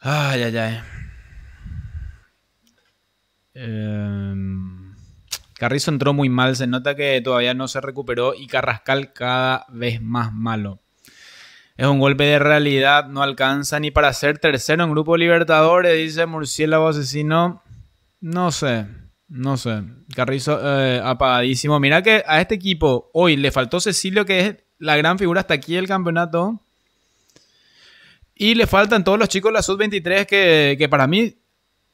Ay, ay, ay. Em, Carrizo entró muy mal, se nota que todavía no se recuperó y Carrascal cada vez más malo. Es un golpe de realidad, no alcanza ni para ser tercero en Grupo Libertadores, dice Murciélago Asesino. No sé, no sé. Carrizo eh, apagadísimo. Mira que a este equipo hoy le faltó Cecilio, que es la gran figura hasta aquí del campeonato. Y le faltan todos los chicos de la sub-23 que, para mí,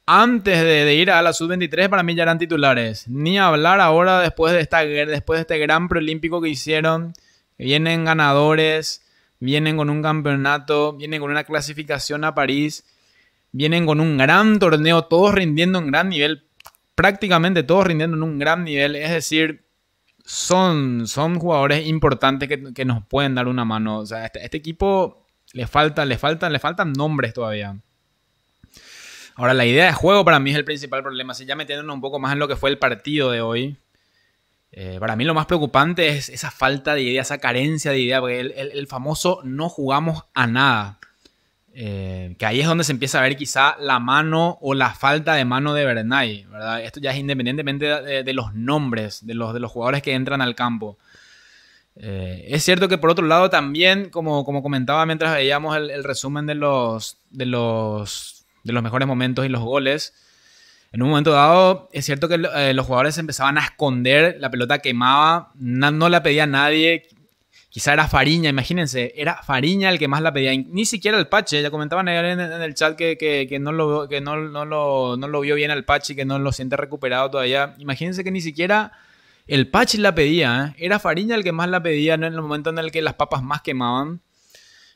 antes de, ir a la sub-23, para mí ya eran titulares. Ni hablar ahora después de, esta, guerra, después de este gran preolímpico que hicieron, vienen ganadores, vienen con un campeonato, vienen con una clasificación a París, vienen con un gran torneo, todos rindiendo en gran nivel, prácticamente todos rindiendo en un gran nivel, es decir, son, son jugadores importantes que, nos pueden dar una mano. O sea, este, este equipo le faltan, le faltan, le faltan nombres todavía. Ahora, la idea de juego para mí es el principal problema. Si ya metiéndonos un poco más en lo que fue el partido de hoy. Eh, para mí lo más preocupante es esa falta de idea, esa carencia de idea, porque el, famoso no jugamos a nada. Eh, que ahí es donde se empieza a ver quizá la mano o la falta de mano de Bernay, Esto ya es independientemente de, los nombres de los, de los jugadores que entran al campo. Eh, es cierto que por otro lado también, como, como comentaba mientras veíamos el, resumen de los, de, los, mejores momentos y los goles, en un momento dado es cierto que eh, los jugadores empezaban a esconder, la pelota quemaba, no la pedía nadie, quizá era Fariña, imagínense, era Fariña el que más la pedía, ni siquiera el Pache, ya comentaban en, el chat que, no, lo, no lo vio bien al Pache, que no lo siente recuperado todavía, imagínense que ni siquiera el Patch la pedía, ¿eh? Era Fariña el que más la pedía en el momento en el que las papas más quemaban.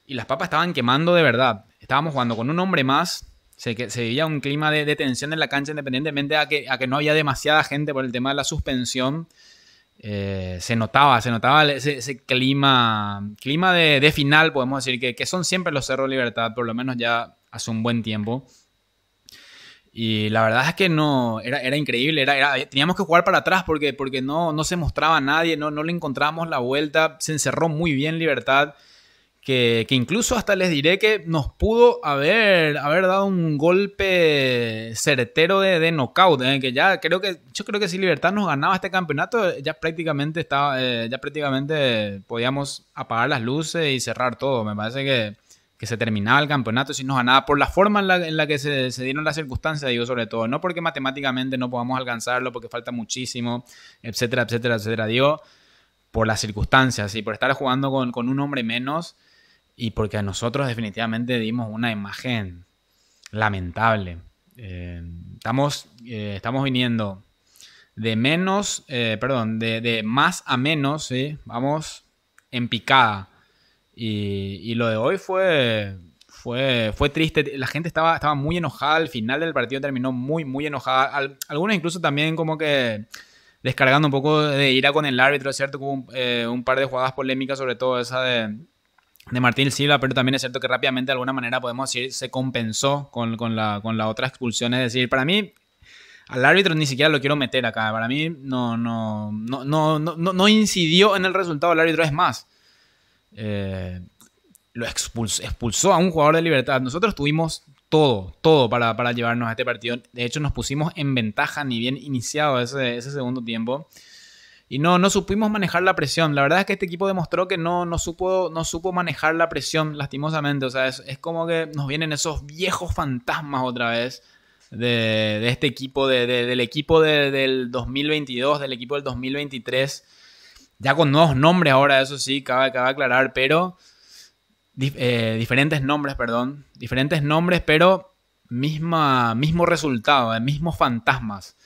Y las papas estaban quemando de verdad. Estábamos jugando con un hombre más. Se, veía un clima de, tensión en la cancha independientemente a que, no había demasiada gente por el tema de la suspensión. Eh, se notaba, se notaba ese, clima, clima de, final, podemos decir, que, que son siempre los Cerros Libertad, por lo menos ya hace un buen tiempo. Y la verdad es que no, era, era increíble, era, teníamos que jugar para atrás porque, porque no, no se mostraba a nadie, no, no le encontramos la vuelta, se encerró muy bien Libertad, que, incluso hasta les diré que nos pudo haber, haber dado un golpe certero de, de knockout, eh, que ya creo que, yo creo que si Libertad nos ganaba este campeonato, eh, ya prácticamente, estaba, eh, ya prácticamente podíamos apagar las luces y cerrar todo, me parece que que se terminaba el campeonato si nos ganaba por la forma en la, que se, dieron las circunstancias, digo sobre todo, no porque matemáticamente no podamos alcanzarlo, porque falta muchísimo, etcétera, etcétera, etcétera, digo, por las circunstancias y por estar jugando con, un hombre menos y porque a nosotros definitivamente dimos una imagen lamentable. Eh, estamos, eh, estamos viniendo de menos, eh, perdón, de, más a menos, vamos en picada y, lo de hoy fue, fue, fue triste. La gente estaba, estaba muy enojada. Al final del partido terminó muy, muy enojada. algunos incluso también como que descargando un poco de ira con el árbitro, ¿cierto? Hubo eh, un, par de jugadas polémicas, sobre todo esa de, Martín Silva, pero también es cierto que rápidamente de alguna manera podemos decir se compensó con, la, con otra expulsión. Es decir, para mí al árbitro ni siquiera lo quiero meter acá. Para mí no, no, no, no, no, no incidió en el resultado del árbitro. Es más, eh, lo expulsó, expulsó, a un jugador de libertad. Nosotros tuvimos todo, todo para, para, llevarnos a este partido. De hecho, nos pusimos en ventaja, ni bien iniciado ese, segundo tiempo. Y no, no supimos manejar la presión. La verdad es que este equipo demostró que no, no, supo, no supo manejar la presión, lastimosamente. O sea, es, como que nos vienen esos viejos fantasmas otra vez de, este equipo, del equipo del 2022, del equipo del 2023 ya con nuevos nombres ahora, eso sí, cabe, cabe aclarar, pero eh, diferentes nombres, perdón, diferentes nombres, pero misma, mismo resultado, eh, mismos fantasmas.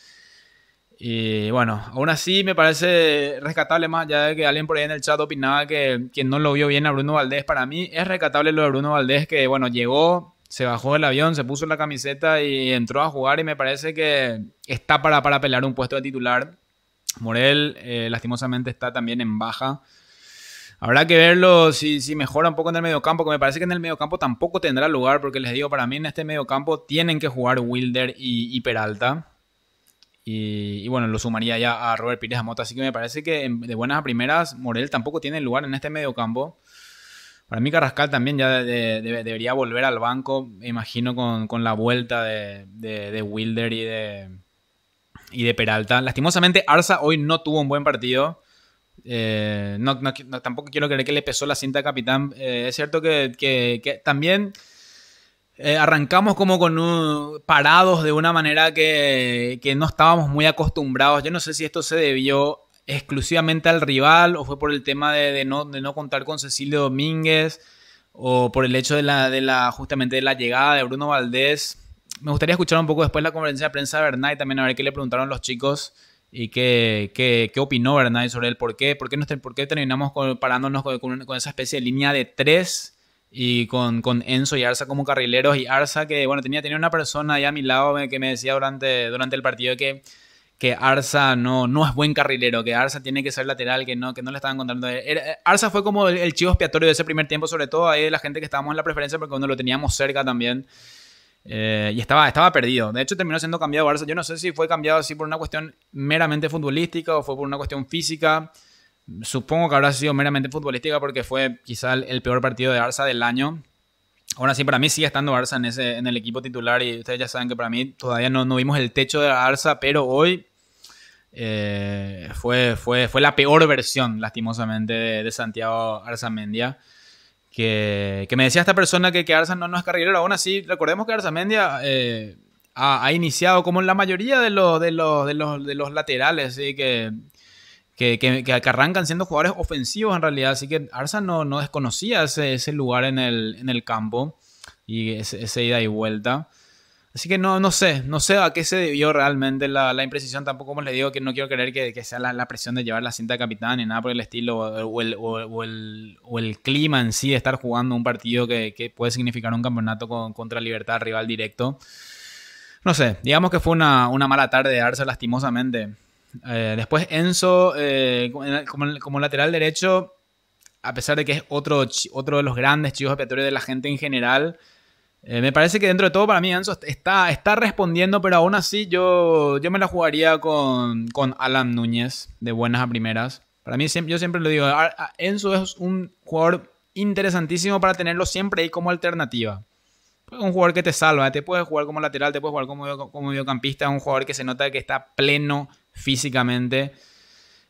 Y bueno, aún así me parece rescatable más, ya que alguien por ahí en el chat opinaba que quien no lo vio bien a Bruno Valdés, para mí es rescatable lo de Bruno Valdés, que bueno, llegó, se bajó del avión, se puso la camiseta y entró a jugar y me parece que está para, para pelear un puesto de titular Morel eh, lastimosamente está también en baja. Habrá que verlo si, mejora un poco en el campo, que me parece que en el medio campo tampoco tendrá lugar, porque les digo, para mí en este medio campo tienen que jugar Wilder y, Peralta. Y, bueno, lo sumaría ya a Robert Pires moto, Así que me parece que de buenas a primeras, Morel tampoco tiene lugar en este campo. Para mí, Carrascal también ya debería volver al banco, me imagino, con la vuelta de, Wilder y de, y de Peralta. Lastimosamente, Arza hoy no tuvo un buen partido. Eh, tampoco quiero creer que le pesó la cinta a capitán. Eh, es cierto que, también eh, arrancamos como con parados de una manera que, no estábamos muy acostumbrados. Yo no sé si esto se debió exclusivamente al rival o fue por el tema de, no, de no contar con Cecilio Domínguez o por el hecho de la, de la justamente de la llegada de Bruno Valdés me gustaría escuchar un poco después la conferencia de prensa de y también a ver qué le preguntaron los chicos y qué, qué, qué opinó Bernay sobre el por qué, por qué, no por qué terminamos parándonos con, esa especie de línea de tres y con, Enzo y Arza como carrileros y Arza que, bueno, tenía, tenía una persona ahí a mi lado eh, que me decía durante, durante el partido que que Arza no, no es buen carrilero, que Arza tiene que ser lateral, que no, que no le estaban contando. Eh, eh, Arza fue como el, chivo expiatorio de ese primer tiempo, sobre todo ahí de la gente que estábamos en la preferencia, porque cuando lo teníamos cerca también. Eh, y estaba, estaba perdido. De hecho, terminó siendo cambiado Barça. Yo no sé si fue cambiado así por una cuestión meramente futbolística o fue por una cuestión física. Supongo que habrá sido meramente futbolística porque fue quizá el, peor partido de Barça del año. Aún así, para mí sigue estando Barça en, ese, en el equipo titular y ustedes ya saben que para mí todavía no, no vimos el techo de Barça, pero hoy eh, fue, fue, fue la peor versión, lastimosamente, de, Santiago Arzamendia. Que, me decía esta persona que, que no, no, es carrilero, aún así, recordemos que Mendia eh, ha, iniciado como la mayoría de los, de los, laterales, ¿sí? que, arrancan siendo jugadores ofensivos en realidad, así que Arza no, desconocía ese, lugar en el, campo y esa ida y vuelta. Así que no, no sé, no sé a qué se debió realmente la, imprecisión. Tampoco como les digo que no quiero creer que, sea la, presión de llevar la cinta de capitán ni nada por el estilo, o el, o, el, o el, clima en sí de estar jugando un partido que, puede significar un campeonato con, contra Libertad, rival directo. No sé, digamos que fue una, una mala tarde de darse lastimosamente. Eh, después Enzo, eh, como, lateral derecho, a pesar de que es otro, otro de los grandes chivos expiatorios de la gente en general, eh, me parece que dentro de todo para mí Enzo está, está respondiendo, pero aún así yo, yo me la jugaría con, Alan Núñez de buenas a primeras. Para mí yo siempre lo digo, Enzo es un jugador interesantísimo para tenerlo siempre ahí como alternativa. Un jugador que te salva, te puedes jugar como lateral, te puede jugar como, como mediocampista, un jugador que se nota que está pleno físicamente.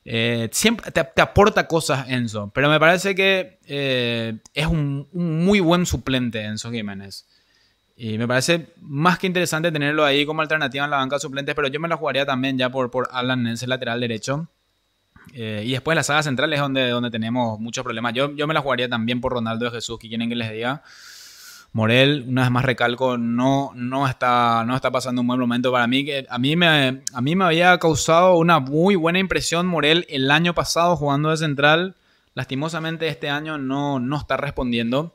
Eh, siempre te, aporta cosas Enzo, pero me parece que eh, es un, un, muy buen suplente Enzo Jiménez. Y me parece más que interesante tenerlo ahí como alternativa en la banca de pero yo me la jugaría también ya por, por Alan en lateral derecho. Eh, y después la saga central es donde, donde tenemos muchos problemas. Yo, yo me la jugaría también por Ronaldo de Jesús, que quieren que les diga. Morel, una vez más recalco, no, no, está, no está pasando un buen momento para mí. A mí, me, a mí me había causado una muy buena impresión Morel el año pasado jugando de central. Lastimosamente este año no, no está respondiendo.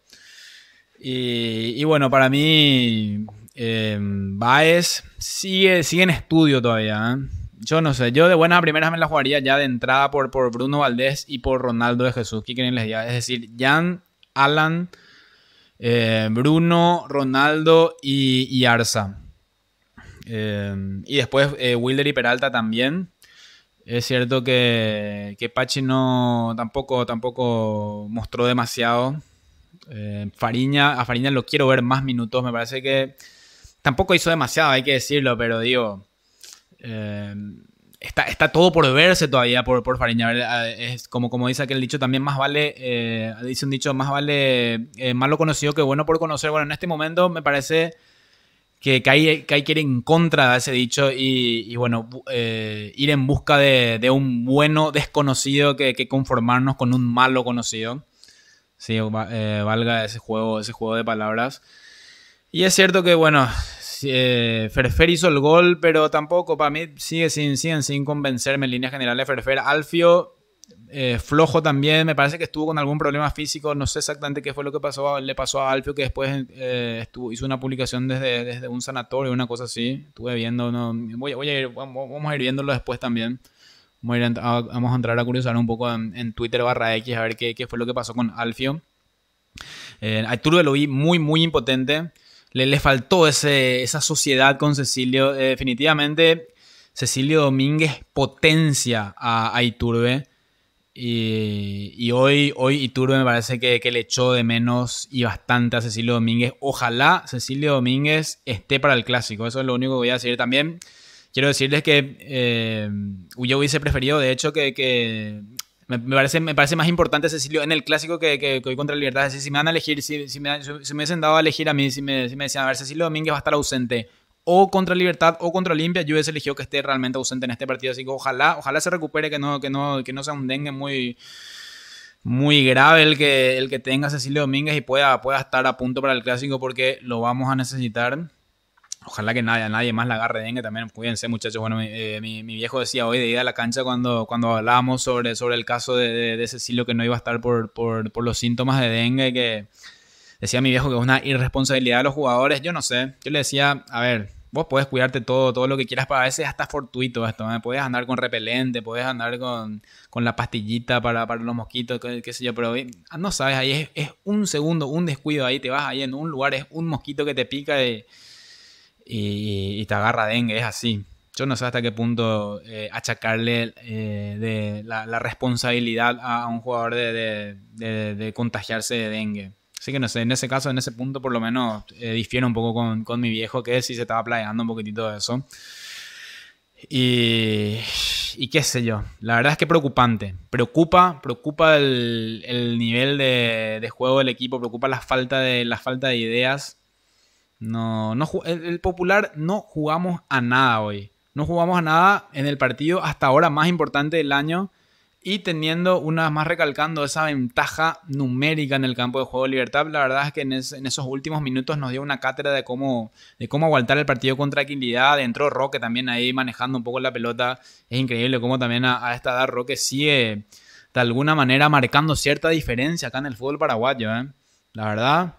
Y, bueno, para mí, eh, Baez sigue, sigue en estudio todavía. ¿eh? Yo no sé, yo de buenas primeras me la jugaría ya de entrada por, por Bruno Valdés y por Ronaldo de Jesús. ¿Qué quieren les diga? Es decir, Jan, Alan, eh, Bruno, Ronaldo y, Arza. y después Wilder y Peralta también. Es cierto que, que Pachi no tampoco, tampoco mostró demasiado. Eh, Fariña, a Fariña lo quiero ver más minutos, me parece que tampoco hizo demasiado, hay que decirlo, pero digo, eh, está, todo por verse todavía por, Fariña. Es como, como dice aquel dicho, también más vale, eh, dice un dicho, más vale malo conocido que bueno por conocer. Bueno, en este momento me parece que hay que ir en contra de ese dicho y, bueno, ir en busca de, un bueno desconocido que, que conformarnos con un malo conocido. ¿sí? Eh, valga ese juego, ese juego de palabras. Y es cierto que, bueno, eh, Ferfer hizo el gol, pero tampoco, para mí, sigue sin, sin, sin convencerme en líneas generales Ferfer. Alfio, eh, flojo también, me parece que estuvo con algún problema físico, no sé exactamente qué fue lo que pasó, le pasó a Alfio, que después eh, estuvo, hizo una publicación desde, desde un sanatorio, una cosa así, estuve viendo, no, vamos a ir viéndolo después también. Vamos a, entrar a curiosar un poco en, Twitter barra X a ver qué, fue lo que pasó con Alfio. Eh, a lo vi muy, muy impotente. Le, le faltó esa sociedad con Cecilio. Eh, definitivamente, Cecilio Domínguez potencia a, Iturbe. Y, hoy, hoy Iturbe me parece que, que, le echó de menos y bastante a Cecilio Domínguez. Ojalá Cecilio Domínguez esté para el clásico. Eso es lo único que voy a decir también quiero decirles que eh, yo hubiese preferido, de hecho, que, me, parece, más importante Cecilio en el clásico que, hoy contra Libertad. Es decir, si me van a elegir, si, me, hubiesen dado a elegir a mí, si me, decían, a ver, Cecilio Domínguez va a estar ausente o contra Libertad o contra Olimpia, yo hubiese elegido que esté realmente ausente en este partido. Así que ojalá, ojalá se recupere, que no, que no, que no sea un dengue muy, muy grave el que, el que tenga Cecilio Domínguez y pueda, pueda estar a punto para el clásico porque lo vamos a necesitar. Ojalá que nadie, nadie más la agarre dengue también. Cuídense, muchachos. Bueno, eh, mi, mi, viejo decía hoy de ir a la cancha cuando, cuando hablábamos sobre, sobre el caso de, de, Cecilio que no iba a estar por, los síntomas de dengue, que decía mi viejo que es una irresponsabilidad de los jugadores. Yo no sé. Yo le decía, a ver, vos podés cuidarte todo, todo lo que quieras, para a veces hasta fortuito esto, ¿eh? puedes andar con repelente, puedes andar con, la pastillita para, para los mosquitos, qué, sé yo, pero ah, no sabes, ahí es, es, un segundo, un descuido, ahí te vas ahí en un lugar, es un mosquito que te pica y y, te agarra dengue, es así. Yo no sé hasta qué punto eh, achacarle eh, la, responsabilidad a, un jugador de, contagiarse de dengue. Así que no sé, en ese caso, en ese punto, por lo menos eh, difiero un poco con, mi viejo, que sí se estaba planeando un poquitito de eso. Y, qué sé yo, la verdad es que preocupante. Preocupa, preocupa el, nivel de, juego del equipo, preocupa la de, la falta de ideas no, el, popular no jugamos a nada hoy. No jugamos a nada en el partido hasta ahora más importante del año y teniendo una más recalcando esa ventaja numérica en el campo de juego Libertad, la verdad es que en, esos últimos minutos nos dio una cátedra de cómo, de cómo aguantar el partido contra tranquilidad. Entró Roque también ahí manejando un poco la pelota. Es increíble cómo también a, esta edad Roque sigue de alguna manera marcando cierta diferencia acá en el fútbol paraguayo. ¿eh? La verdad,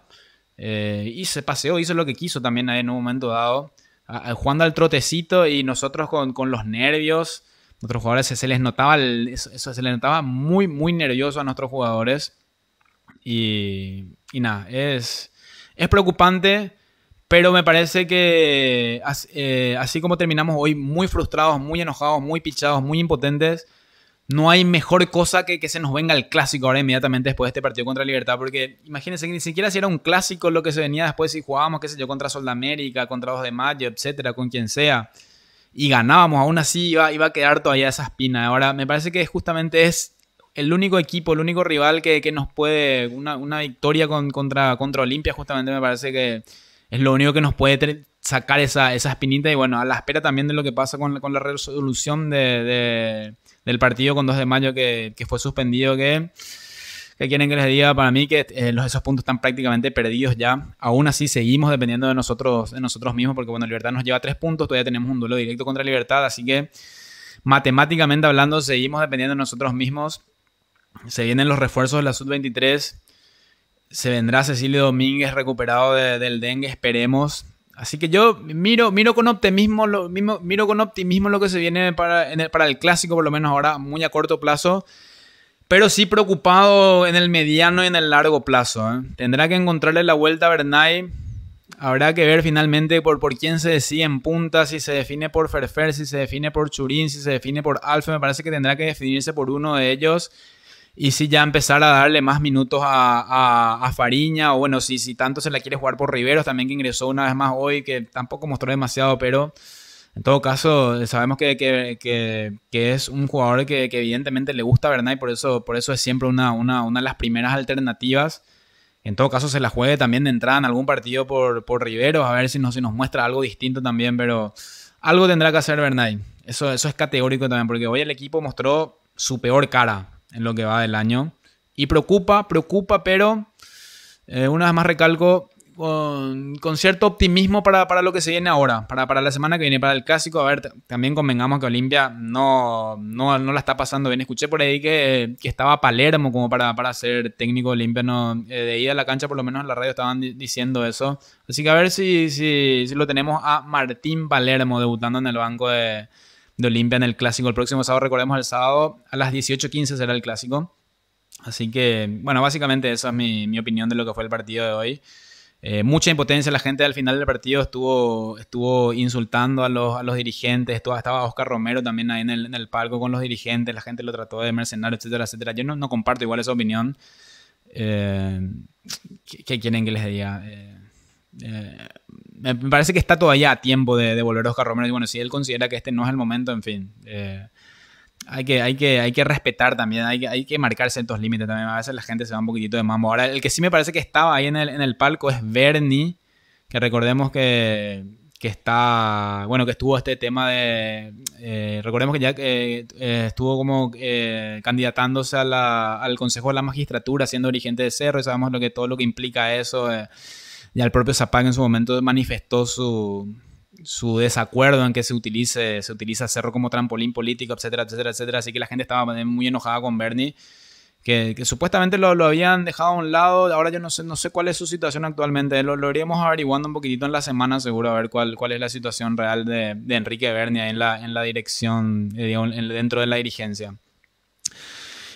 eh, y se paseó, hizo lo que quiso también en un momento dado, a, jugando al trotecito y nosotros con, los nervios, nuestros jugadores se, les notaba, eso, se les notaba muy, muy nervioso a nuestros jugadores. Y, y nada, es, preocupante, pero me parece que eh, así como terminamos hoy muy frustrados, muy enojados, muy pichados, muy impotentes, no hay mejor cosa que que se nos venga el clásico ahora inmediatamente después de este partido contra Libertad, porque imagínense que ni siquiera si era un clásico lo que se venía después, si jugábamos, qué sé yo, contra Sol América, contra 2 de Mayo, etcétera, con quien sea, y ganábamos, aún así iba, iba a quedar todavía esa espina. Ahora, me parece que justamente es el único equipo, el único rival que, nos puede, una, victoria con, contra, contra Olimpia, justamente me parece que es lo único que nos puede sacar esa, espinita, y bueno, a la espera también de lo que pasa con, la resolución de del partido con 2 de mayo que, fue suspendido, que, que, quieren que les diga para mí que eh, esos puntos están prácticamente perdidos ya. Aún así seguimos dependiendo de nosotros, de nosotros mismos, porque bueno, Libertad nos lleva 3 puntos, todavía tenemos un duelo directo contra Libertad, así que matemáticamente hablando seguimos dependiendo de nosotros mismos. Se vienen los refuerzos de la sub-23. Se vendrá Cecilio Domínguez recuperado del dengue, esperemos. Así que yo miro, miro con optimismo lo, mismo miro con optimismo lo que se viene para, el, clásico, por lo menos ahora, muy a corto plazo. Pero sí preocupado en el mediano y en el largo plazo. ¿eh? Tendrá que encontrarle la vuelta a Bernay. Habrá que ver finalmente por, por quién se decide en punta, si se define por Ferfer, si se define por Churín, si se define por Alfa. Me parece que tendrá que definirse por uno de ellos. Y si ya empezar a darle más minutos a, Fariña, o bueno, si, si tanto se la quiere jugar por Riveros, también que ingresó una vez más hoy, que tampoco mostró demasiado, pero en todo caso, sabemos que, es un jugador que, evidentemente le gusta a Bernay, por eso, por eso es siempre una, una, de las primeras alternativas. En todo caso, se la juegue también de entrada en algún partido por, por Riveros, a ver si nos, si nos muestra algo distinto también, pero algo tendrá que hacer Bernay. Eso, eso es categórico también, porque hoy el equipo mostró su peor cara en lo que va del año. Y preocupa, preocupa, pero eh, una vez más recalco con, cierto optimismo para, para, lo que se viene ahora, para, para, la semana que viene, para el clásico. A ver, también convengamos que Olimpia no, no, no la está pasando bien. Escuché por ahí que, que estaba Palermo como para, para ser técnico Olimpia. No, eh, de ida a la cancha, por lo menos en la radio estaban diciendo eso. Así que a ver si, si, si lo tenemos a Martín Palermo debutando en el banco de, de Olimpia en el clásico. El próximo sábado, recordemos, el sábado a las 18.15 será el clásico. Así que, bueno, básicamente esa es mi, opinión de lo que fue el partido de hoy. Eh, mucha impotencia, la gente al final del partido estuvo, estuvo insultando a los, a los dirigentes, estaba Oscar Romero también ahí en el, palco con los dirigentes, la gente lo trató de mercenario, etcétera, etcétera. Yo no, comparto igual esa opinión. Eh, ¿qué, quieren que les diga? Eh, eh, me parece que está todavía a tiempo de, volver a Oscar Romero. Y bueno, si él considera que este no es el momento, en fin. Eh, hay, que, hay, que, hay que respetar también, hay que, hay que marcar ciertos límites también. A veces la gente se va un poquitito de mambo. Ahora, el que sí me parece que estaba ahí en el, en el palco es Bernie, que recordemos que, que está, bueno, que estuvo este tema de, eh, recordemos que ya estuvo como candidatándose a al Consejo de la Magistratura, siendo dirigente de Cerro, y sabemos lo que, todo lo que implica eso. Ya el propio Zapag en su momento manifestó su, su desacuerdo en que se utilice, se utiliza Cerro como trampolín político, etcétera, etcétera, etcétera. Así que la gente estaba muy enojada con Bernie. Que, supuestamente lo, habían dejado a un lado. Ahora yo no sé, no sé cuál es su situación actualmente. Lo, lo iríamos averiguando un poquitito en la semana, seguro, a ver cuál, cuál es la situación real de, Enrique Bernie en la, en la dirección, eh, dentro de la dirigencia.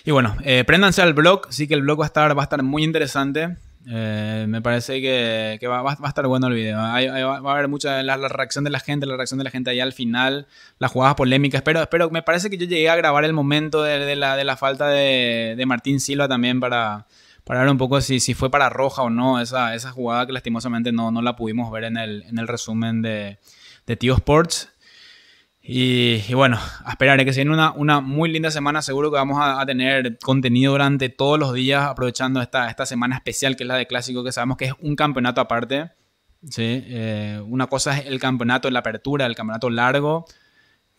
Y bueno, eh, préndanse al blog. Sí que el blog va a estar, va a estar muy interesante. Eh, me parece que, va, a estar bueno el video. va, a haber mucha la, reacción de la gente, la reacción de la gente allá al final, las jugadas polémicas. Pero, pero me parece que yo llegué a grabar el momento de, la, falta de, Martín Silva también para, para ver un poco si, fue para roja o no. Esa, esa jugada que lastimosamente no, no la pudimos ver en el, resumen de, de Tío Sports. Y, bueno, a esperar que sea una, muy linda semana. Seguro que vamos a, tener contenido durante todos los días, aprovechando esta, esta semana especial que es la de Clásico, que sabemos que es un campeonato aparte. ¿sí? Eh, una cosa es el campeonato, la apertura, el campeonato largo,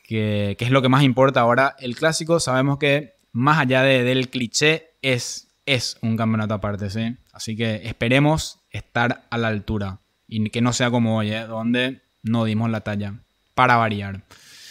que, que, es lo que más importa ahora. El Clásico, sabemos que más allá del cliché, es, es un campeonato aparte. ¿sí? Así que esperemos estar a la altura y que no sea como hoy, ¿eh? donde no dimos la talla. Para variar.